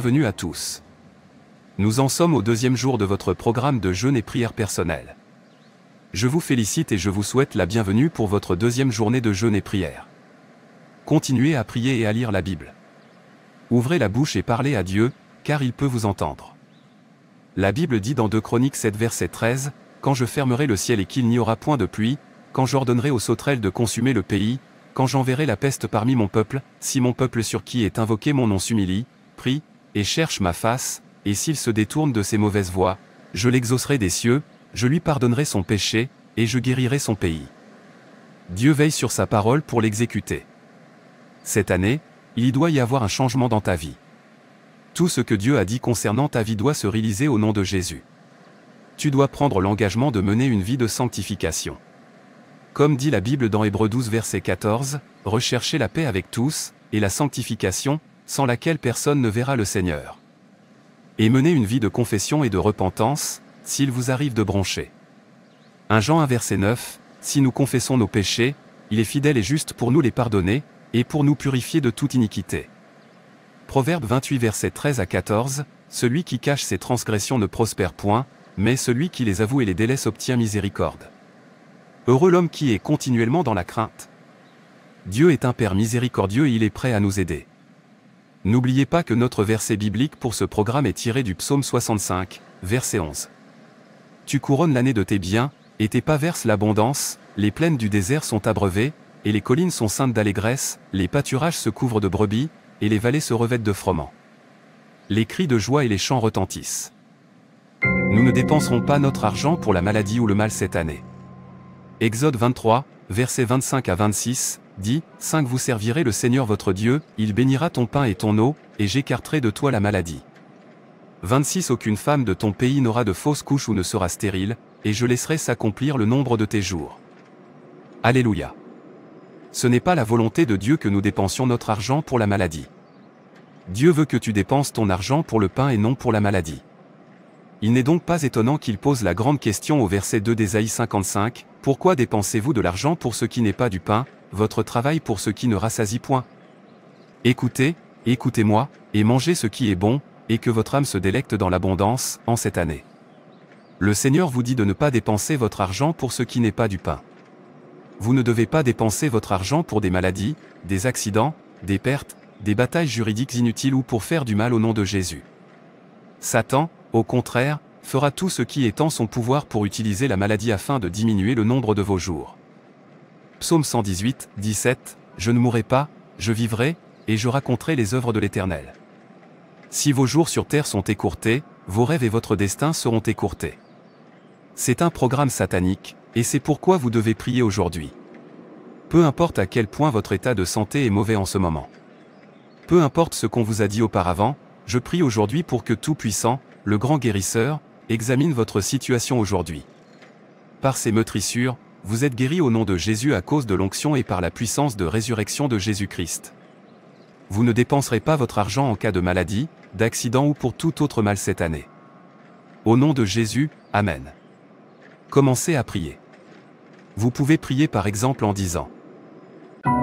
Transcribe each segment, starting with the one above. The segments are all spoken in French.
bienvenue à tous. Nous en sommes au deuxième jour de votre programme de jeûne et prière personnelle. Je vous félicite et je vous souhaite la bienvenue pour votre deuxième journée de jeûne et prière. Continuez à prier et à lire la Bible. Ouvrez la bouche et parlez à Dieu, car il peut vous entendre. La Bible dit dans 2 Chroniques 7 verset 13, Quand je fermerai le ciel et qu'il n'y aura point de pluie, quand j'ordonnerai aux sauterelles de consumer le pays, quand j'enverrai la peste parmi mon peuple, si mon peuple sur qui est invoqué mon nom s'humilie, prie, et cherche ma face, et s'il se détourne de ses mauvaises voies, je l'exaucerai des cieux, je lui pardonnerai son péché, et je guérirai son pays. Dieu veille sur sa parole pour l'exécuter. Cette année, il doit y avoir un changement dans ta vie. Tout ce que Dieu a dit concernant ta vie doit se réaliser au nom de Jésus. Tu dois prendre l'engagement de mener une vie de sanctification. Comme dit la Bible dans Hébreux 12 verset 14, recherchez la paix avec tous, et la sanctification, sans laquelle personne ne verra le Seigneur. Et menez une vie de confession et de repentance, s'il vous arrive de broncher. 1 Jean 1 verset 9, Si nous confessons nos péchés, il est fidèle et juste pour nous les pardonner, et pour nous purifier de toute iniquité. Proverbe 28 verset 13 à 14, Celui qui cache ses transgressions ne prospère point, mais celui qui les avoue et les délaisse obtient miséricorde. Heureux l'homme qui est continuellement dans la crainte. Dieu est un Père miséricordieux et il est prêt à nous aider. N'oubliez pas que notre verset biblique pour ce programme est tiré du psaume 65, verset 11. Tu couronnes l'année de tes biens, et tes pas versent l'abondance, les plaines du désert sont abreuvées, et les collines sont saintes d'allégresse, les pâturages se couvrent de brebis, et les vallées se revêtent de froment. Les cris de joie et les chants retentissent. Nous ne dépenserons pas notre argent pour la maladie ou le mal cette année. Exode 23, versets 25 à 26, dit, 5 Vous servirez le Seigneur votre Dieu, il bénira ton pain et ton eau, et j'écarterai de toi la maladie. 26 Aucune femme de ton pays n'aura de fausse couche ou ne sera stérile, et je laisserai s'accomplir le nombre de tes jours. Alléluia. Ce n'est pas la volonté de Dieu que nous dépensions notre argent pour la maladie. Dieu veut que tu dépenses ton argent pour le pain et non pour la maladie. Il n'est donc pas étonnant qu'il pose la grande question au verset 2 d'Ésaïe 55, Pourquoi dépensez-vous de l'argent pour ce qui n'est pas du pain, votre travail pour ce qui ne rassasie point. Écoutez, écoutez-moi, et mangez ce qui est bon, et que votre âme se délecte dans l'abondance, en cette année. Le Seigneur vous dit de ne pas dépenser votre argent pour ce qui n'est pas du pain. Vous ne devez pas dépenser votre argent pour des maladies, des accidents, des pertes, des batailles juridiques inutiles ou pour faire du mal au nom de Jésus. Satan, au contraire, fera tout ce qui est en son pouvoir pour utiliser la maladie afin de diminuer le nombre de vos jours. Psaume 118, 17, Je ne mourrai pas, je vivrai, et je raconterai les œuvres de l'Éternel. Si vos jours sur terre sont écourtés, vos rêves et votre destin seront écourtés. C'est un programme satanique, et c'est pourquoi vous devez prier aujourd'hui. Peu importe à quel point votre état de santé est mauvais en ce moment. Peu importe ce qu'on vous a dit auparavant, je prie aujourd'hui pour que Tout-Puissant, le grand guérisseur, examine votre situation aujourd'hui. Par ses meurtrissures, vous êtes guéri au nom de Jésus à cause de l'onction et par la puissance de résurrection de Jésus-Christ. Vous ne dépenserez pas votre argent en cas de maladie, d'accident ou pour tout autre mal cette année. Au nom de Jésus, Amen. Commencez à prier. Vous pouvez prier par exemple en disant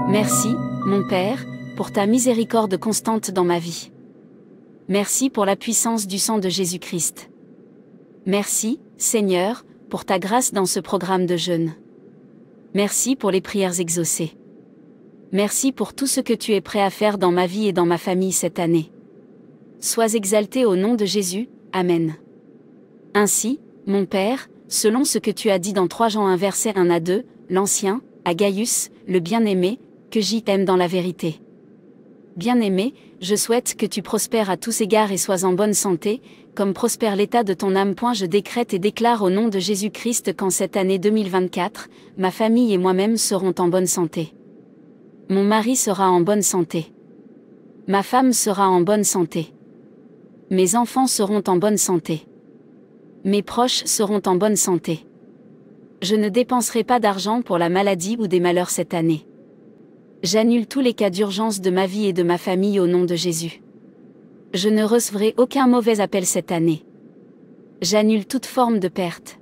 Merci, mon Père, pour ta miséricorde constante dans ma vie. Merci pour la puissance du sang de Jésus-Christ. Merci, Seigneur, pour ta grâce dans ce programme de jeûne. Merci pour les prières exaucées. Merci pour tout ce que tu es prêt à faire dans ma vie et dans ma famille cette année. Sois exalté au nom de Jésus, Amen. Ainsi, mon Père, selon ce que tu as dit dans 3 Jean 1 verset 1 à 2, l'Ancien, à Gaius, le bien-aimé, que j'y t'aime dans la vérité. Bien-aimé, je souhaite que tu prospères à tous égards et sois en bonne santé, comme prospère l'état de ton âme. je décrète et déclare au nom de Jésus-Christ qu'en cette année 2024, ma famille et moi-même serons en bonne santé. Mon mari sera en bonne santé. Ma femme sera en bonne santé. Mes enfants seront en bonne santé. Mes proches seront en bonne santé. Je ne dépenserai pas d'argent pour la maladie ou des malheurs cette année. J'annule tous les cas d'urgence de ma vie et de ma famille au nom de Jésus. Je ne recevrai aucun mauvais appel cette année. J'annule toute forme de perte.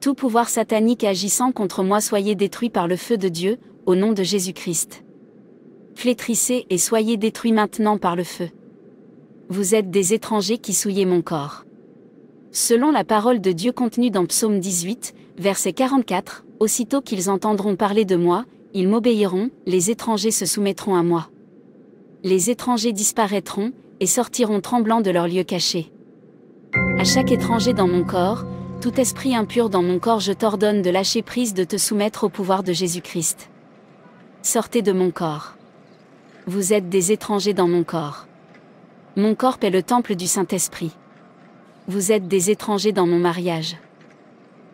Tout pouvoir satanique agissant contre moi soyez détruit par le feu de Dieu, au nom de Jésus-Christ. Flétrissez et soyez détruits maintenant par le feu. Vous êtes des étrangers qui souillez mon corps. Selon la parole de Dieu contenue dans Psaume 18, verset 44, aussitôt qu'ils entendront parler de moi, ils m'obéiront, les étrangers se soumettront à moi. Les étrangers disparaîtront, et sortiront tremblants de leur lieu caché. À chaque étranger dans mon corps, tout esprit impur dans mon corps, je t'ordonne de lâcher prise, de te soumettre au pouvoir de Jésus-Christ. Sortez de mon corps. Vous êtes des étrangers dans mon corps. Mon corps est le temple du Saint-Esprit. Vous êtes des étrangers dans mon mariage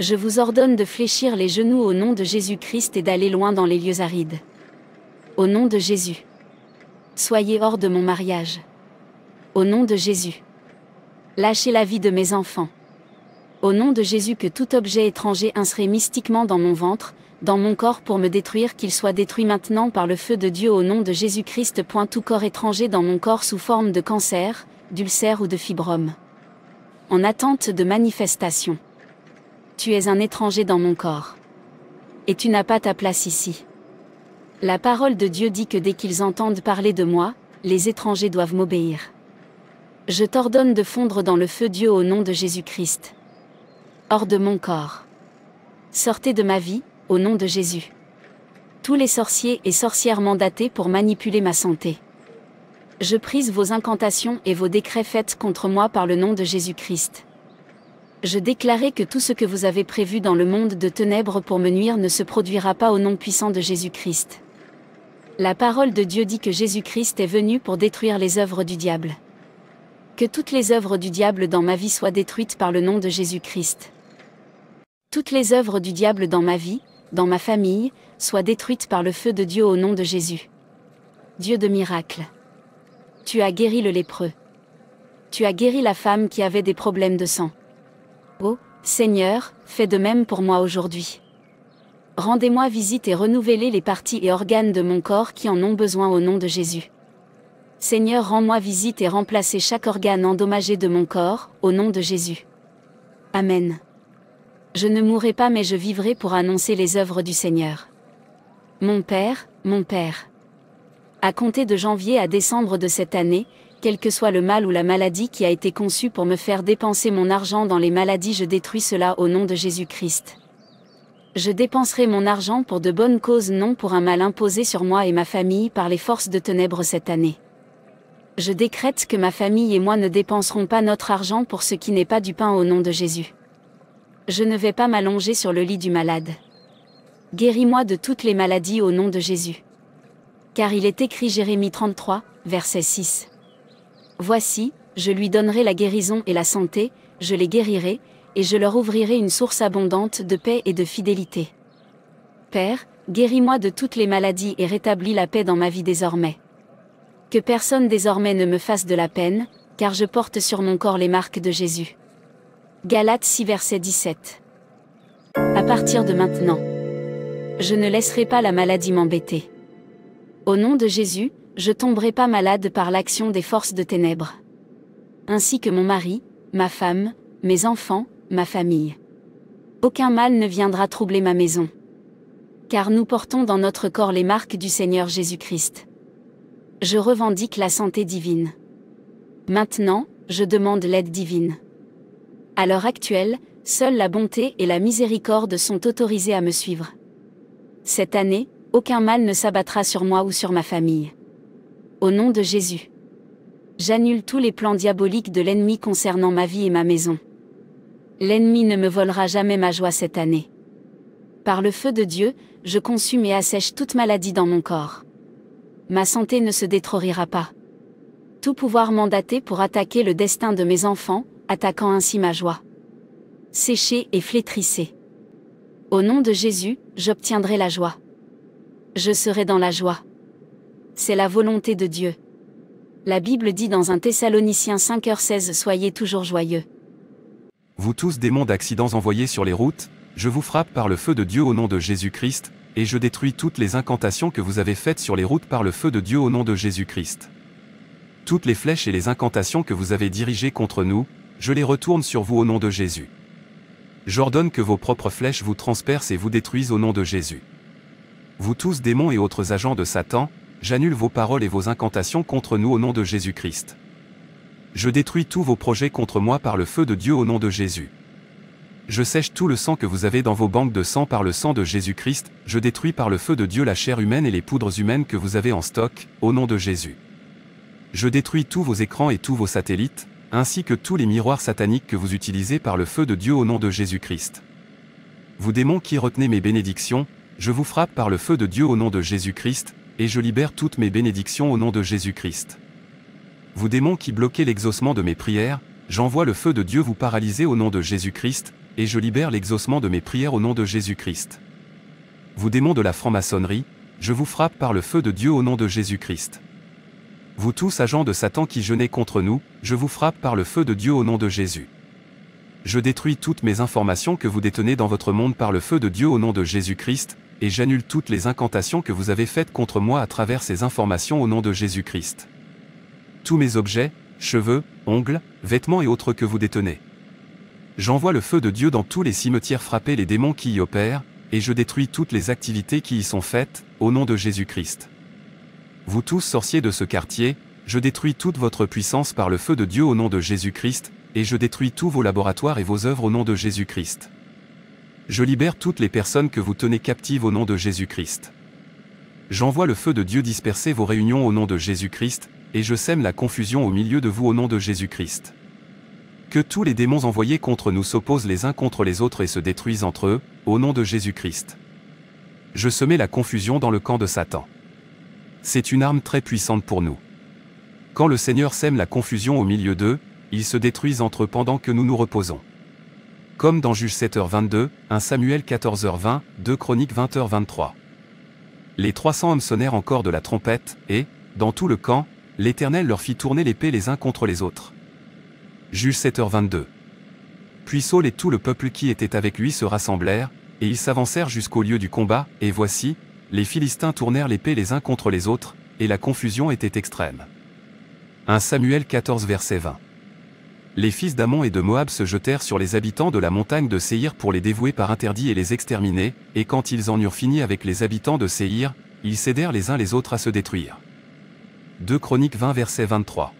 je vous ordonne de fléchir les genoux au nom de Jésus-Christ et d'aller loin dans les lieux arides. Au nom de Jésus. Soyez hors de mon mariage. Au nom de Jésus. Lâchez la vie de mes enfants. Au nom de Jésus que tout objet étranger inséré mystiquement dans mon ventre, dans mon corps pour me détruire qu'il soit détruit maintenant par le feu de Dieu au nom de Jésus-Christ. Tout corps étranger dans mon corps sous forme de cancer, d'ulcère ou de fibrome. En attente de manifestation tu es un étranger dans mon corps. Et tu n'as pas ta place ici. La parole de Dieu dit que dès qu'ils entendent parler de moi, les étrangers doivent m'obéir. Je t'ordonne de fondre dans le feu Dieu au nom de Jésus-Christ. Hors de mon corps. Sortez de ma vie, au nom de Jésus. Tous les sorciers et sorcières mandatés pour manipuler ma santé. Je prise vos incantations et vos décrets faits contre moi par le nom de Jésus-Christ je déclarai que tout ce que vous avez prévu dans le monde de ténèbres pour me nuire ne se produira pas au nom puissant de Jésus-Christ. La parole de Dieu dit que Jésus-Christ est venu pour détruire les œuvres du diable. Que toutes les œuvres du diable dans ma vie soient détruites par le nom de Jésus-Christ. Toutes les œuvres du diable dans ma vie, dans ma famille, soient détruites par le feu de Dieu au nom de Jésus. Dieu de miracles. Tu as guéri le lépreux. Tu as guéri la femme qui avait des problèmes de sang. Ô oh, Seigneur, fais de même pour moi aujourd'hui. Rendez-moi visite et renouvelez les parties et organes de mon corps qui en ont besoin au nom de Jésus. Seigneur, rends-moi visite et remplacez chaque organe endommagé de mon corps, au nom de Jésus. Amen. Je ne mourrai pas mais je vivrai pour annoncer les œuvres du Seigneur. Mon Père, mon Père. À compter de janvier à décembre de cette année, quel que soit le mal ou la maladie qui a été conçu pour me faire dépenser mon argent dans les maladies, je détruis cela au nom de Jésus-Christ. Je dépenserai mon argent pour de bonnes causes, non pour un mal imposé sur moi et ma famille par les forces de ténèbres cette année. Je décrète que ma famille et moi ne dépenserons pas notre argent pour ce qui n'est pas du pain au nom de Jésus. Je ne vais pas m'allonger sur le lit du malade. Guéris-moi de toutes les maladies au nom de Jésus. Car il est écrit Jérémie 33, verset 6. Voici, je lui donnerai la guérison et la santé, je les guérirai, et je leur ouvrirai une source abondante de paix et de fidélité. Père, guéris-moi de toutes les maladies et rétablis la paix dans ma vie désormais. Que personne désormais ne me fasse de la peine, car je porte sur mon corps les marques de Jésus. Galates 6 verset 17. À partir de maintenant, je ne laisserai pas la maladie m'embêter. Au nom de Jésus, je tomberai pas malade par l'action des forces de ténèbres. Ainsi que mon mari, ma femme, mes enfants, ma famille. Aucun mal ne viendra troubler ma maison. Car nous portons dans notre corps les marques du Seigneur Jésus-Christ. Je revendique la santé divine. Maintenant, je demande l'aide divine. À l'heure actuelle, seule la bonté et la miséricorde sont autorisées à me suivre. Cette année, aucun mal ne s'abattra sur moi ou sur ma famille. Au nom de Jésus. J'annule tous les plans diaboliques de l'ennemi concernant ma vie et ma maison. L'ennemi ne me volera jamais ma joie cette année. Par le feu de Dieu, je consume et assèche toute maladie dans mon corps. Ma santé ne se détruira pas. Tout pouvoir mandaté pour attaquer le destin de mes enfants, attaquant ainsi ma joie. Séchez et flétrissez. Au nom de Jésus, j'obtiendrai la joie. Je serai dans la joie c'est la volonté de Dieu. La Bible dit dans un Thessalonicien 5h16 Soyez toujours joyeux. Vous tous démons d'accidents envoyés sur les routes, je vous frappe par le feu de Dieu au nom de Jésus-Christ, et je détruis toutes les incantations que vous avez faites sur les routes par le feu de Dieu au nom de Jésus-Christ. Toutes les flèches et les incantations que vous avez dirigées contre nous, je les retourne sur vous au nom de Jésus. J'ordonne que vos propres flèches vous transpercent et vous détruisent au nom de Jésus. Vous tous démons et autres agents de Satan, j'annule vos paroles et vos incantations contre nous au nom de Jésus-Christ. Je détruis tous vos projets contre moi par le feu de Dieu au nom de Jésus. Je sèche tout le sang que vous avez dans vos banques de sang par le sang de Jésus-Christ, je détruis par le feu de Dieu la chair humaine et les poudres humaines que vous avez en stock, au nom de Jésus. Je détruis tous vos écrans et tous vos satellites, ainsi que tous les miroirs sataniques que vous utilisez par le feu de Dieu au nom de Jésus-Christ. Vous démons qui retenez mes bénédictions, je vous frappe par le feu de Dieu au nom de Jésus-Christ, et je libère toutes mes bénédictions au nom de Jésus-Christ. Vous démons qui bloquez l'exaucement de mes prières, j'envoie le feu de Dieu vous paralyser au nom de Jésus-Christ, et je libère l'exaucement de mes prières au nom de Jésus-Christ. Vous démons de la franc-maçonnerie, je vous frappe par le feu de Dieu au nom de Jésus-Christ. Vous tous agents de Satan qui jeûnez contre nous, je vous frappe par le feu de Dieu au nom de Jésus. Je détruis toutes mes informations que vous détenez dans votre monde par le feu de Dieu au nom de Jésus-Christ, et j'annule toutes les incantations que vous avez faites contre moi à travers ces informations au nom de Jésus-Christ. Tous mes objets, cheveux, ongles, vêtements et autres que vous détenez. J'envoie le feu de Dieu dans tous les cimetières frapper les démons qui y opèrent, et je détruis toutes les activités qui y sont faites, au nom de Jésus-Christ. Vous tous sorciers de ce quartier, je détruis toute votre puissance par le feu de Dieu au nom de Jésus-Christ, et je détruis tous vos laboratoires et vos œuvres au nom de Jésus-Christ. Je libère toutes les personnes que vous tenez captives au nom de Jésus-Christ. J'envoie le feu de Dieu disperser vos réunions au nom de Jésus-Christ, et je sème la confusion au milieu de vous au nom de Jésus-Christ. Que tous les démons envoyés contre nous s'opposent les uns contre les autres et se détruisent entre eux, au nom de Jésus-Christ. Je semais la confusion dans le camp de Satan. C'est une arme très puissante pour nous. Quand le Seigneur sème la confusion au milieu d'eux, ils se détruisent entre eux pendant que nous nous reposons comme dans Juge 7h22, 1 Samuel 14h20, 2 Chroniques 20h23. Les 300 hommes sonnèrent encore de la trompette, et, dans tout le camp, l'Éternel leur fit tourner l'épée les uns contre les autres. Juge 7h22. Puis Saul et tout le peuple qui était avec lui se rassemblèrent, et ils s'avancèrent jusqu'au lieu du combat, et voici, les Philistins tournèrent l'épée les uns contre les autres, et la confusion était extrême. 1 Samuel 14 verset 20 les fils d'Amon et de Moab se jetèrent sur les habitants de la montagne de Séhir pour les dévouer par interdit et les exterminer, et quand ils en eurent fini avec les habitants de Séhir, ils cédèrent les uns les autres à se détruire. 2 Chroniques 20 verset 23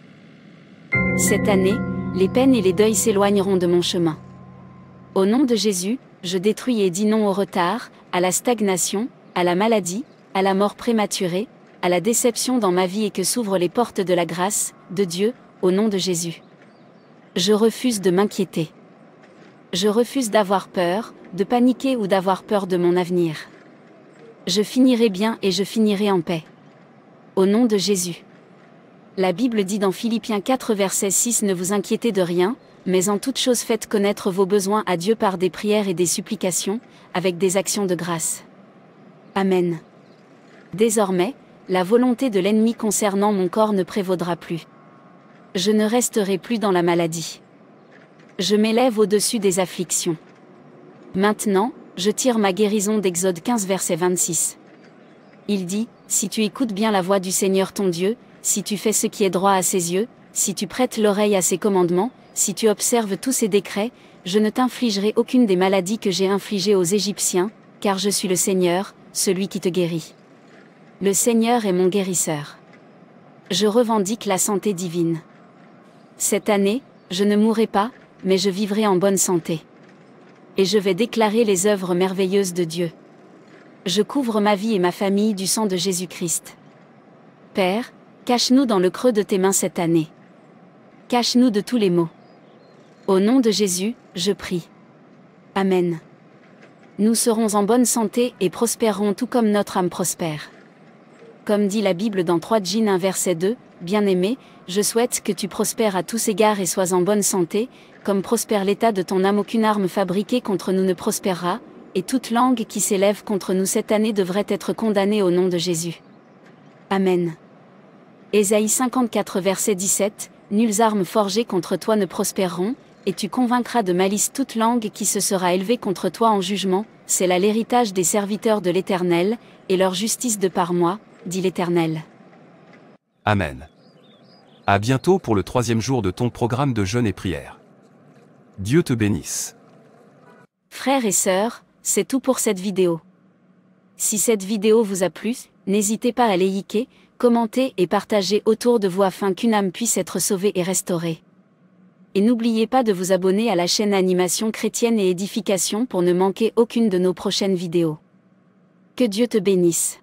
Cette année, les peines et les deuils s'éloigneront de mon chemin. Au nom de Jésus, je détruis et dis non au retard, à la stagnation, à la maladie, à la mort prématurée, à la déception dans ma vie et que s'ouvrent les portes de la grâce, de Dieu, au nom de Jésus. Je refuse de m'inquiéter. Je refuse d'avoir peur, de paniquer ou d'avoir peur de mon avenir. Je finirai bien et je finirai en paix. Au nom de Jésus. La Bible dit dans Philippiens 4 verset 6 Ne vous inquiétez de rien, mais en toute chose faites connaître vos besoins à Dieu par des prières et des supplications, avec des actions de grâce. Amen. Désormais, la volonté de l'ennemi concernant mon corps ne prévaudra plus. Je ne resterai plus dans la maladie. Je m'élève au-dessus des afflictions. Maintenant, je tire ma guérison d'Exode 15 verset 26. Il dit, Si tu écoutes bien la voix du Seigneur ton Dieu, si tu fais ce qui est droit à ses yeux, si tu prêtes l'oreille à ses commandements, si tu observes tous ses décrets, je ne t'infligerai aucune des maladies que j'ai infligées aux Égyptiens, car je suis le Seigneur, celui qui te guérit. Le Seigneur est mon guérisseur. Je revendique la santé divine. Cette année, je ne mourrai pas, mais je vivrai en bonne santé. Et je vais déclarer les œuvres merveilleuses de Dieu. Je couvre ma vie et ma famille du sang de Jésus-Christ. Père, cache-nous dans le creux de tes mains cette année. Cache-nous de tous les maux. Au nom de Jésus, je prie. Amen. Nous serons en bonne santé et prospérerons tout comme notre âme prospère. Comme dit la Bible dans 3 Jean 1 verset 2, Bien-aimé, je souhaite que tu prospères à tous égards et sois en bonne santé, comme prospère l'état de ton âme aucune arme fabriquée contre nous ne prospérera, et toute langue qui s'élève contre nous cette année devrait être condamnée au nom de Jésus. Amen. Ésaïe 54 verset 17, Nulles armes forgées contre toi ne prospéreront, et tu convaincras de malice toute langue qui se sera élevée contre toi en jugement, c'est là l'héritage des serviteurs de l'Éternel, et leur justice de par moi, dit l'Éternel. Amen. À bientôt pour le troisième jour de ton programme de jeûne et prière. Dieu te bénisse. Frères et sœurs, c'est tout pour cette vidéo. Si cette vidéo vous a plu, n'hésitez pas à liker, commenter et partager autour de vous afin qu'une âme puisse être sauvée et restaurée. Et n'oubliez pas de vous abonner à la chaîne Animation chrétienne et édification pour ne manquer aucune de nos prochaines vidéos. Que Dieu te bénisse.